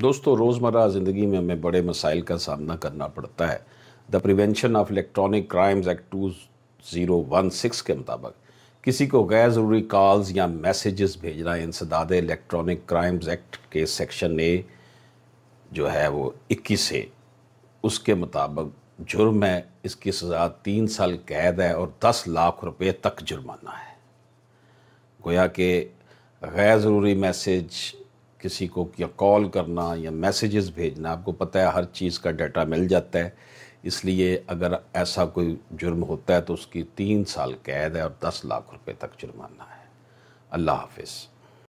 दोस्तों रोज़मर्रा ज़िंदगी में हमें बड़े मसाइल का सामना करना पड़ता है the prevention of electronic crimes act two zero one six के मुताबिक किसी को गैर ज़रूरी कॉल्स या मैसेजेस भेजना इंसदाद इलेक्ट्रॉनिक क्राइम्स एक्ट के सेक्शन ए जो है वो इक्कीस है उसके मुताबिक जुर्म है इसकी सज़ा तीन साल कैद है और दस लाख रुपये तक जुर्माना है गोया के गैर ज़रूरी मैसेज किसी को या कॉल करना या मैसेजेस भेजना आपको पता है हर चीज़ का डाटा मिल जाता है इसलिए अगर ऐसा कोई जुर्म होता है तो उसकी तीन साल कैद है और दस लाख रुपए तक जुर्माना है अल्लाह हाफिज़